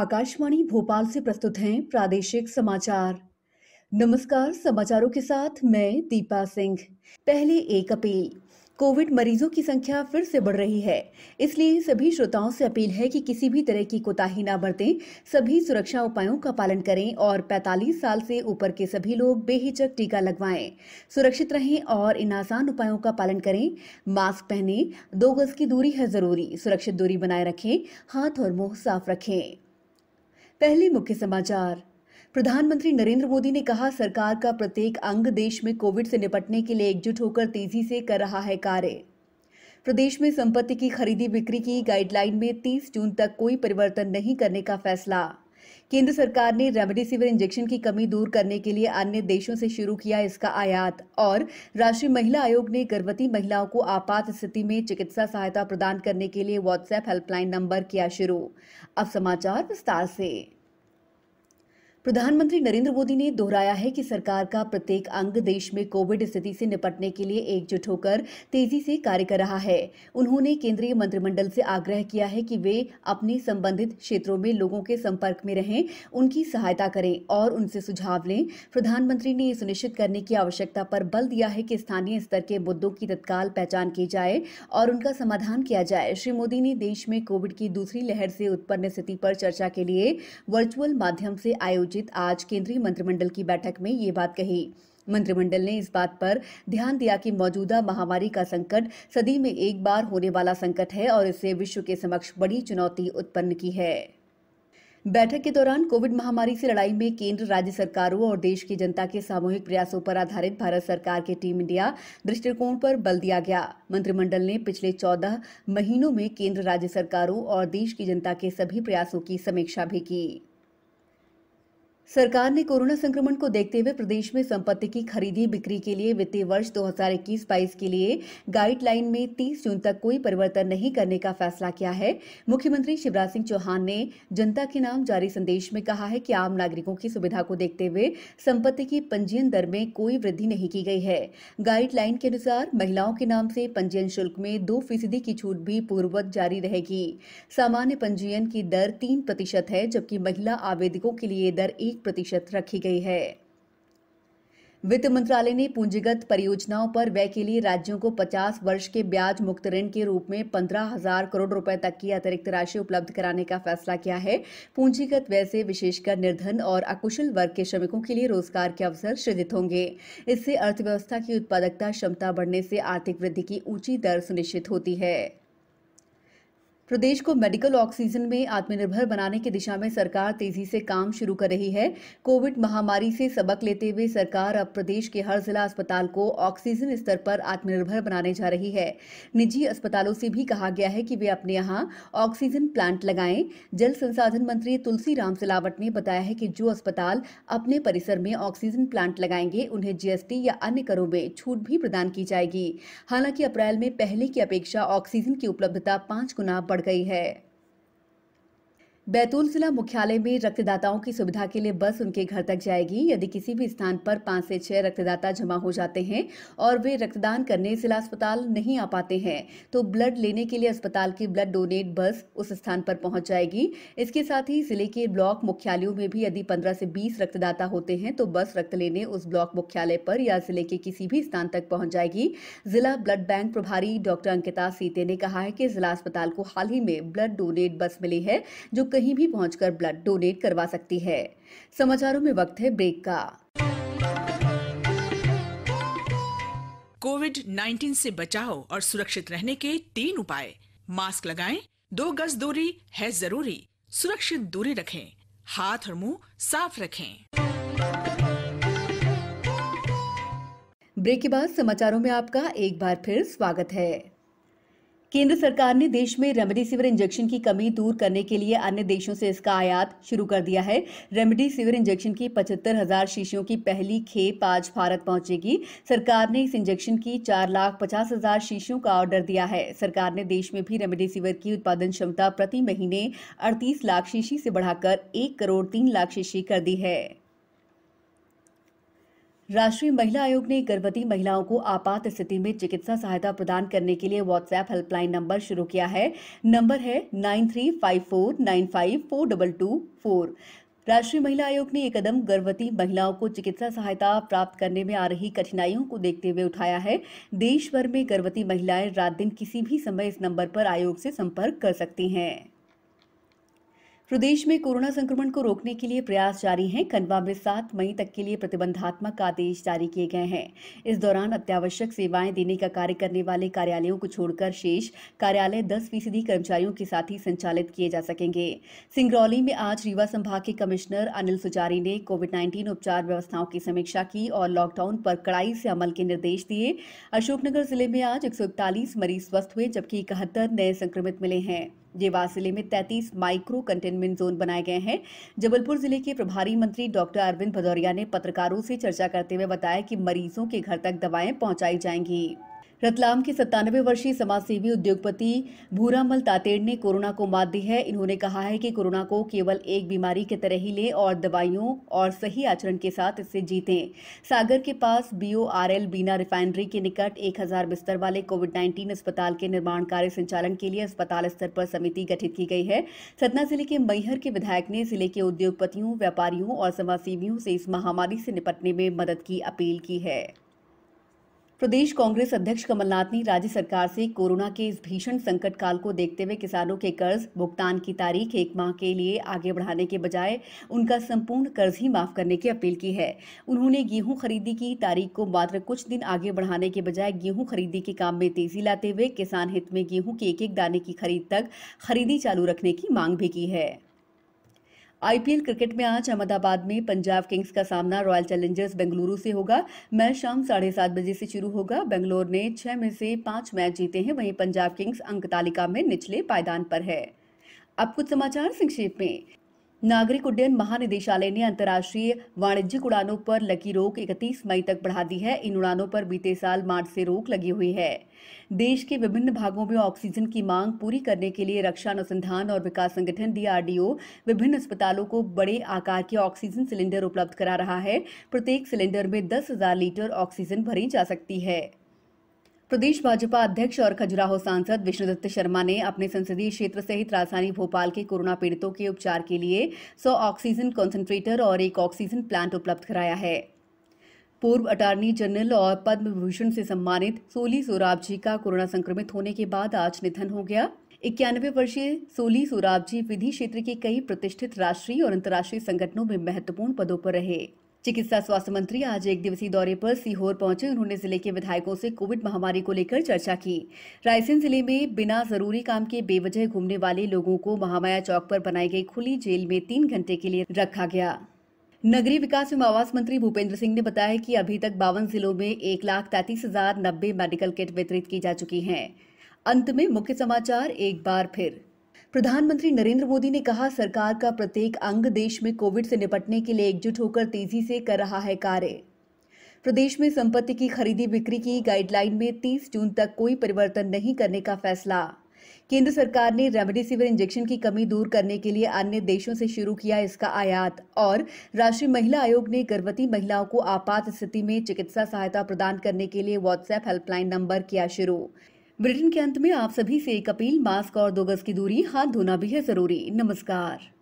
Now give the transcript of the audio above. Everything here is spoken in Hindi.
आकाशवाणी भोपाल से प्रस्तुत हैं प्रादेशिक समाचार नमस्कार समाचारों के साथ मैं दीपा सिंह पहले एक अपील कोविड मरीजों की संख्या फिर से बढ़ रही है इसलिए सभी श्रोताओं से अपील है कि किसी भी तरह की कोताही ना बरतें सभी सुरक्षा उपायों का पालन करें और 45 साल से ऊपर के सभी लोग बेहिचक टीका लगवाएं सुरक्षित रहें और इन आसान उपायों का पालन करें मास्क पहनें दो गज की दूरी है जरूरी सुरक्षित दूरी बनाए रखें हाथ और मुंह साफ रखें पहले मुख्य समाचार प्रधानमंत्री नरेंद्र मोदी ने कहा सरकार का प्रत्येक अंग देश में कोविड से निपटने के लिए एकजुट होकर तेजी से कर रहा है कार्य प्रदेश में संपत्ति की खरीदी बिक्री की गाइडलाइन में 30 जून तक कोई परिवर्तन नहीं करने का फैसला केंद्र सरकार ने रेमडेसिविर इंजेक्शन की कमी दूर करने के लिए अन्य देशों से शुरू किया इसका आयात और राष्ट्रीय महिला आयोग ने गर्भवती महिलाओं को आपात स्थिति में चिकित्सा सहायता प्रदान करने के लिए व्हाट्सएप हेल्पलाइन नंबर किया शुरू अब समाचार विस्तार से प्रधानमंत्री नरेंद्र मोदी ने दोहराया है कि सरकार का प्रत्येक अंग देश में कोविड स्थिति से निपटने के लिए एकजुट होकर तेजी से कार्य कर रहा है उन्होंने केंद्रीय मंत्रिमंडल से आग्रह किया है कि वे अपने संबंधित क्षेत्रों में लोगों के संपर्क में रहें उनकी सहायता करें और उनसे सुझाव लें प्रधानमंत्री ने यह सुनिश्चित करने की आवश्यकता पर बल दिया है कि स्थानीय स्तर के मुद्दों की तत्काल पहचान की जाए और उनका समाधान किया जाए श्री मोदी ने देश में कोविड की दूसरी लहर से उत्पन्न स्थिति पर चर्चा के लिए वर्चुअल माध्यम से आयोजित आयोजित आज केंद्रीय मंत्रिमंडल की बैठक में ये बात कही मंत्रिमंडल ने इस बात पर ध्यान दिया कि मौजूदा महामारी का संकट सदी में एक बार होने वाला संकट है और इससे विश्व के समक्ष बड़ी चुनौती उत्पन्न की है बैठक के दौरान कोविड महामारी से लड़ाई में केंद्र राज्य सरकारों और देश की जनता के सामूहिक प्रयासों पर आधारित भारत सरकार के टीम इंडिया दृष्टिकोण पर बल दिया गया मंत्रिमंडल ने पिछले 14 महीनों में केंद्र राज्य सरकारों और देश की जनता के सभी प्रयासों की समीक्षा भी की सरकार ने कोरोना संक्रमण को देखते हुए प्रदेश में संपत्ति की खरीदी बिक्री के लिए वित्तीय वर्ष 2021-22 के लिए गाइडलाइन में 30 जून तक कोई परिवर्तन नहीं करने का फैसला किया है मुख्यमंत्री शिवराज सिंह चौहान ने जनता के नाम जारी संदेश में कहा है कि आम नागरिकों की सुविधा को देखते हुए संपत्ति की पंजीयन दर में कोई वृद्धि नहीं की गई है गाइडलाइन के अनुसार महिलाओं के नाम से पंजीयन शुल्क में दो फीसदी की छूट भी पूर्ववत जारी रहेगी सामान्य पंजीयन की दर तीन प्रतिशत है जबकि महिला आवेदकों के लिए दर एक प्रतिशत रखी गई है वित्त मंत्रालय ने पूंजीगत परियोजनाओं पर व्यय के लिए राज्यों को 50 वर्ष के ब्याज मुक्त ऋण के रूप में पंद्रह हजार करोड़ रुपए तक की अतिरिक्त राशि उपलब्ध कराने का फैसला किया है पूंजीगत व्यय से विशेषकर निर्धन और अकुशल वर्ग के श्रमिकों के लिए रोजगार के अवसर सृजित होंगे इससे अर्थव्यवस्था की उत्पादकता क्षमता बढ़ने से आर्थिक वृद्धि की ऊंची दर सुनिश्चित होती है प्रदेश को मेडिकल ऑक्सीजन में आत्मनिर्भर बनाने की दिशा में सरकार तेजी से काम शुरू कर रही है कोविड महामारी से सबक लेते हुए सरकार अब प्रदेश के हर जिला अस्पताल को ऑक्सीजन स्तर पर आत्मनिर्भर बनाने जा रही है निजी अस्पतालों से भी कहा गया है कि वे अपने यहाँ ऑक्सीजन प्लांट लगाएं जल संसाधन मंत्री तुलसी राम सिलावट ने बताया है कि जो अस्पताल अपने परिसर में ऑक्सीजन प्लांट लगाएंगे उन्हें जीएसटी या अन्य करों में छूट भी प्रदान की जाएगी हालांकि अप्रैल में पहले की अपेक्षा ऑक्सीजन की उपलब्धता पांच गुना बढ़ बढ़ गई है बैतूल जिला मुख्यालय में रक्तदाताओं की सुविधा के लिए बस उनके घर तक जाएगी यदि किसी भी स्थान पर पांच से छह रक्तदाता जमा हो जाते हैं और वे रक्तदान करने जिला अस्पताल नहीं आ पाते हैं तो ब्लड लेने के लिए अस्पताल की ब्लड डोनेट बस उस स्थान पर पहुंच जाएगी इसके साथ ही जिले के ब्लॉक मुख्यालयों में भी यदि पंद्रह से बीस रक्तदाता होते हैं तो बस रक्त लेने उस ब्लॉक मुख्यालय पर या जिले के किसी भी स्थान तक पहुंच जाएगी जिला ब्लड बैंक प्रभारी डॉक्टर अंकिता सीते ने कहा है कि जिला अस्पताल को हाल ही में ब्लड डोनेट बस मिली है जो कहीं भी पहुंचकर ब्लड डोनेट करवा सकती है समाचारों में वक्त है ब्रेक का कोविड 19 से बचाव और सुरक्षित रहने के तीन उपाय मास्क लगाएं, दो गज दूरी है जरूरी सुरक्षित दूरी रखें हाथ और मुंह साफ रखें ब्रेक के बाद समाचारों में आपका एक बार फिर स्वागत है केंद्र सरकार ने देश में रेमडेसिविर इंजेक्शन की कमी दूर करने के लिए अन्य देशों से इसका आयात शुरू कर दिया है रेमडेसिविर इंजेक्शन की पचहत्तर हजार शीशियों की पहली खेप आज भारत पहुंचेगी सरकार ने इस इंजेक्शन की चार लाख पचास हजार शीशियों का ऑर्डर दिया है सरकार ने देश में भी रेमडेसिविर की उत्पादन क्षमता प्रति महीने अड़तीस लाख शीशी से बढ़ाकर एक करोड़ तीन लाख शीशी कर दी है राष्ट्रीय महिला आयोग ने गर्भवती महिलाओं को आपात स्थिति में चिकित्सा सहायता प्रदान करने के लिए व्हाट्सएप हेल्पलाइन नंबर शुरू किया है नंबर है nine three five four nine five four double two four राष्ट्रीय महिला आयोग ने ये कदम गर्भवती महिलाओं को चिकित्सा सहायता प्राप्त करने में आ रही कठिनाइयों को देखते हुए उठाया है देश भर में गर्भवती महिलाएं रात दिन किसी भी समय इस नंबर पर आयोग से संपर्क कर सकती हैं प्रदेश में कोरोना संक्रमण को रोकने के लिए प्रयास जारी हैं खंडवा में सात मई तक के लिए प्रतिबंधात्मक आदेश जारी किए गए हैं इस दौरान अत्यावश्यक सेवाएं देने का कार्य करने वाले कार्यालयों को छोड़कर शेष कार्यालय दस फीसदी कर्मचारियों के साथ ही संचालित किए जा सकेंगे सिंगरौली में आज रीवा संभाग के कमिश्नर अनिल सुचारी ने कोविड नाइन्टीन उपचार व्यवस्थाओं की समीक्षा की और लॉकडाउन पर कड़ाई से अमल के निर्देश दिए अशोकनगर जिले में आज एक मरीज स्वस्थ हुए जबकि इकहत्तर नए संक्रमित मिले हैं देवास जिले में 33 माइक्रो कंटेनमेंट जोन बनाए गए हैं जबलपुर जिले के प्रभारी मंत्री डॉक्टर अरविंद भदौरिया ने पत्रकारों से चर्चा करते हुए बताया कि मरीजों के घर तक दवाएं पहुंचाई जाएंगी रतलाम के सत्तानवे वर्षीय समाजसेवी उद्योगपति भूरामल तातेड़ ने कोरोना को मात दी है इन्होंने कहा है कि कोरोना को केवल एक बीमारी की तरह ही लें और दवाइयों और सही आचरण के साथ इससे जीतें सागर के पास बीओआरएल बीना रिफाइनरी के निकट 1000 बिस्तर वाले कोविड 19 अस्पताल के निर्माण कार्य संचालन के लिए अस्पताल स्तर पर समिति गठित की गई है सतना जिले के मैहर के विधायक ने जिले के उद्योगपतियों व्यापारियों और समाजसेवियों से इस महामारी से निपटने में मदद की अपील की है प्रदेश कांग्रेस अध्यक्ष कमलनाथ ने राज्य सरकार से कोरोना के इस भीषण संकट काल को देखते हुए किसानों के कर्ज भुगतान की तारीख एक माह के लिए आगे बढ़ाने के बजाय उनका संपूर्ण कर्ज ही माफ करने की अपील की है उन्होंने गेहूं खरीदी की तारीख को मात्र कुछ दिन आगे बढ़ाने के बजाय गेहूं खरीदी के काम में तेजी लाते हुए किसान हित में गेहूं के एक एक दाने की खरीद तक खरीदी चालू रखने की मांग भी की है आईपीएल क्रिकेट में आज अहमदाबाद में पंजाब किंग्स का सामना रॉयल चैलेंजर्स बेंगलुरु से होगा मैच शाम साढ़े सात बजे से शुरू होगा बेंगलोर ने छह में से पांच मैच जीते हैं वहीं पंजाब किंग्स अंक तालिका में निचले पायदान पर है अब कुछ समाचार संक्षेप में नागरिक उड्डयन महानिदेशालय ने अंतर्राष्ट्रीय वाणिज्यिक उड़ानों पर लगी रोक 31 मई तक बढ़ा दी है इन उड़ानों पर बीते साल मार्च से रोक लगी हुई है देश के विभिन्न भागों में ऑक्सीजन की मांग पूरी करने के लिए रक्षा अनुसंधान और विकास संगठन डीआरडीओ विभिन्न अस्पतालों को बड़े आकार के ऑक्सीजन सिलेंडर उपलब्ध करा रहा है प्रत्येक सिलेंडर में दस लीटर ऑक्सीजन भरी जा सकती है प्रदेश भाजपा अध्यक्ष और खजुराहो सांसद विष्णुदत्त शर्मा ने अपने संसदीय क्षेत्र सहित राजधानी भोपाल के कोरोना पीड़ितों के उपचार के लिए सौ ऑक्सीजन कंसंट्रेटर और एक ऑक्सीजन प्लांट उपलब्ध कराया है पूर्व अटॉर्नी जनरल और पद्म भूषण से सम्मानित सोली सोराब जी का कोरोना संक्रमित होने के बाद आज निधन हो गया इक्यानवे वर्षीय सोली सोराब जी विधि क्षेत्र के कई प्रतिष्ठित राष्ट्रीय और अंतर्राष्ट्रीय संगठनों में महत्वपूर्ण पदों पर रहे चिकित्सा स्वास्थ्य मंत्री आज एक दिवसीय दौरे पर सीहोर पहुंचे उन्होंने जिले के विधायकों से कोविड महामारी को लेकर चर्चा की रायसेन जिले में बिना जरूरी काम के बेवजह घूमने वाले लोगों को महामाया चौक पर बनाई गई खुली जेल में तीन घंटे के लिए रखा गया नगरीय विकास एवं आवास मंत्री भूपेंद्र सिंह ने बताया कि अभी तक बावन जिलों में एक लाख तैतीस हजार नब्बे मेडिकल किट वितरित की जा चुकी हैं अंत में मुख्य समाचार एक बार फिर प्रधानमंत्री नरेंद्र मोदी ने कहा सरकार का प्रत्येक अंग देश में कोविड से निपटने के लिए एकजुट होकर तेजी से कर रहा है कार्य प्रदेश में संपत्ति की खरीदी बिक्री की गाइडलाइन में 30 जून तक कोई परिवर्तन नहीं करने का फैसला केंद्र सरकार ने रेमडेसिविर इंजेक्शन की कमी दूर करने के लिए अन्य देशों से शुरू किया इसका आयात और राष्ट्रीय महिला आयोग ने गर्भवती महिलाओं को आपात स्थिति में चिकित्सा सहायता प्रदान करने के लिए व्हाट्सएप हेल्पलाइन नंबर किया शुरू ब्रिटेन के अंत में आप सभी से एक अपील मास्क और दो गज की दूरी हाथ धोना भी है जरूरी नमस्कार